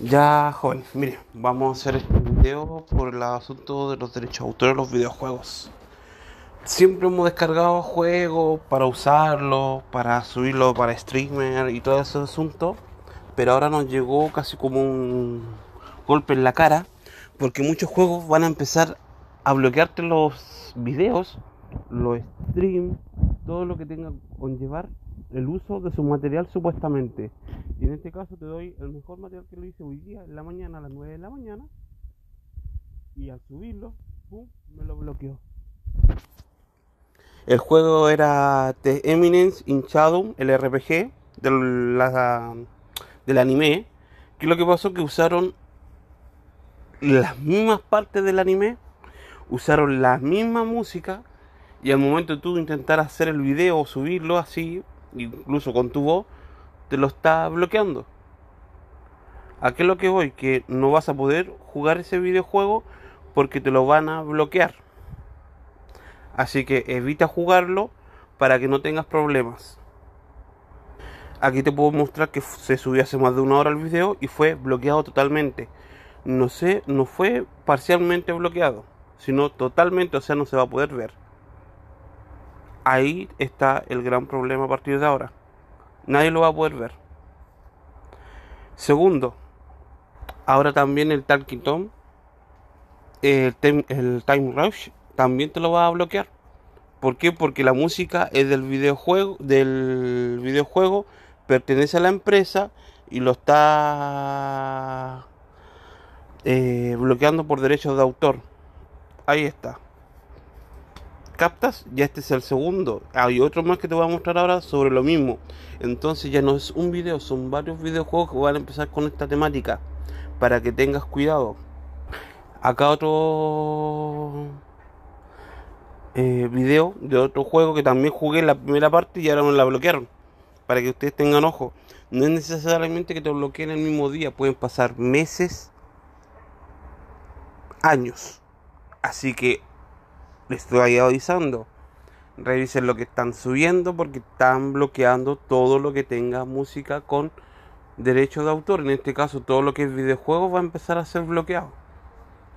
Ya, joven, mire, vamos a hacer este video por el asunto de los derechos de autor de los videojuegos. Siempre hemos descargado juegos para usarlos, para subirlo para streamer y todo ese asunto, pero ahora nos llegó casi como un golpe en la cara, porque muchos juegos van a empezar a bloquearte los videos, los streams, todo lo que tenga que llevar el uso de su material supuestamente. Y en este caso te doy el mejor material que lo hice hoy día, en la mañana, a las 9 de la mañana. Y al subirlo, me lo bloqueó. El juego era The Eminence in el RPG del, del anime. Que lo que pasó que usaron las mismas partes del anime, usaron la misma música y al momento de tú intentar hacer el video o subirlo así, incluso con tu voz, te lo está bloqueando. Aquí lo que voy? Que no vas a poder jugar ese videojuego porque te lo van a bloquear. Así que evita jugarlo para que no tengas problemas. Aquí te puedo mostrar que se subió hace más de una hora el video y fue bloqueado totalmente. No sé, no fue parcialmente bloqueado, sino totalmente, o sea, no se va a poder ver. Ahí está el gran problema a partir de ahora. Nadie lo va a poder ver. Segundo, ahora también el Talking Tom, el, Time Rush, también te lo va a bloquear. ¿Por qué? Porque la música es del videojuego, del videojuego pertenece a la empresa y lo está eh, bloqueando por derechos de autor. Ahí está captas, ya este es el segundo. Hay otro más que te voy a mostrar ahora sobre lo mismo. Entonces ya no es un video, son varios videojuegos que van a empezar con esta temática. Para que tengas cuidado. Acá otro eh, video de otro juego que también jugué en la primera parte y ahora me la bloquearon. Para que ustedes tengan ojo. No es necesariamente que te bloqueen el mismo día, pueden pasar meses, años. Así que les estoy avisando. Revisen lo que están subiendo porque están bloqueando todo lo que tenga música con derecho de autor. En este caso, todo lo que es videojuego va a empezar a ser bloqueado.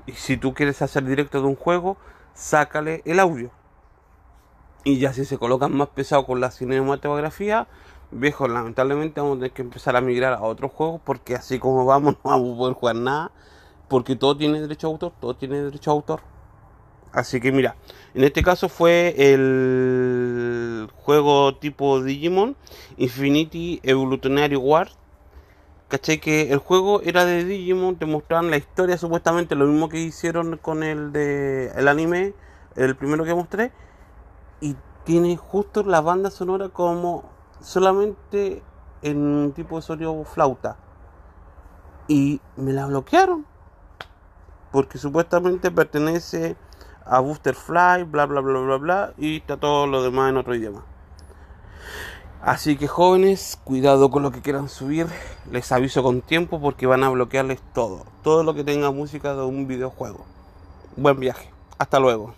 Y si tú quieres hacer directo de un juego, sácale el audio. Y ya si se colocan más pesados con la cinematografía, viejo, lamentablemente vamos a tener que empezar a migrar a otros juegos porque así como vamos no vamos a poder jugar nada. Porque todo tiene derecho de autor, todo tiene derecho de autor. Así que mira, en este caso fue el juego tipo Digimon, Infinity Evolutionary War. ¿Cachai? Que el juego era de Digimon, te mostraban la historia supuestamente, lo mismo que hicieron con el de el anime, el primero que mostré. Y tiene justo la banda sonora como solamente en un tipo de sonido flauta. Y me la bloquearon. Porque supuestamente pertenece a Boosterfly, bla, bla, bla, bla, bla, y está todo lo demás en otro idioma. Así que jóvenes, cuidado con lo que quieran subir, les aviso con tiempo porque van a bloquearles todo, todo lo que tenga música de un videojuego. Buen viaje, hasta luego.